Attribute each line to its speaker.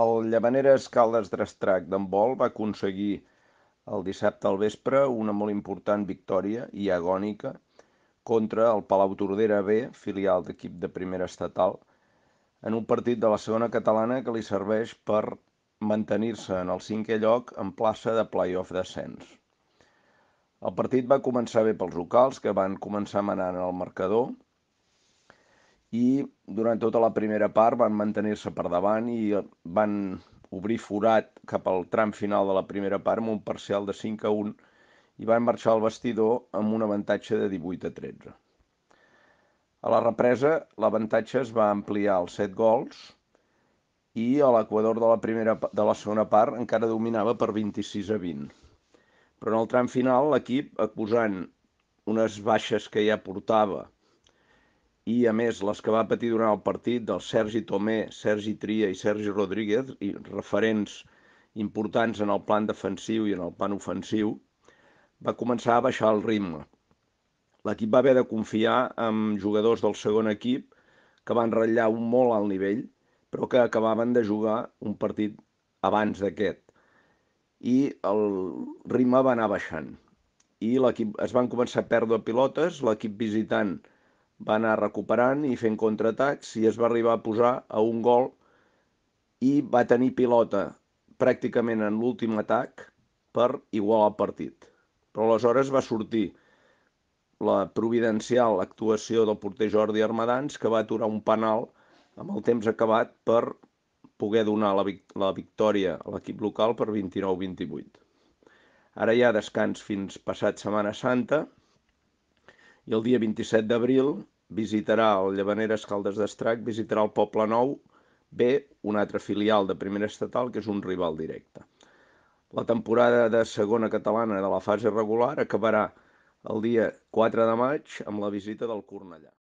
Speaker 1: El Llavaneres Caldes d'Estrac Vol va aconseguir el dissabte al vespre una molt important victòria i agònica contra el Palau Tordera B, filial d'equip de primera estatal, en un partit de la segona catalana que li serveix per mantenir-se en el cinquè lloc en plaça de playoff descens. El partit va començar bé pels locals, que van començar manant el marcador, i durant tota la primera part van mantenir-se per davant i van obrir forat cap al tram final de la primera part amb un parcial de 5 a 1 i van marxar al vestidor amb un avantatge de 18 a 13. A la represa, l'avantatge es va ampliar als 7 gols i a l'Equador de, la primera, de la segona part encara dominava per 26 a 20. Però en el tram final l'equip, acusant unes baixes que ja portava i a més les que va patir durant el partit del Sergi Tomé, Sergi Tria i Sergi Rodríguez, i referents importants en el plan defensiu i en el plan ofensiu, va començar a baixar el ritme. L'equip va haver de confiar en jugadors del segon equip que van ratllar un molt alt nivell, però que acabaven de jugar un partit abans d'aquest. I el ritme va anar baixant. I l'equip es van començar a perdre pilotes, l'equip visitant va anar recuperant i fent contraatacs i es va arribar a posar a un gol i va tenir pilota pràcticament en l'últim atac per igualar el partit. Però aleshores va sortir la providencial actuació del porter Jordi Armadans que va aturar un penal amb el temps acabat per poder donar la, vic la victòria a l'equip local per 29-28. Ara hi ha descans fins passat Setmana Santa, i el dia 27 d'abril visitarà el Llevaneres Caldes d'Estrac, visitarà el Poble Nou bé, un altre filial de primera estatal que és un rival directe. La temporada de segona catalana de la fase regular acabarà el dia 4 de maig amb la visita del Cornellà.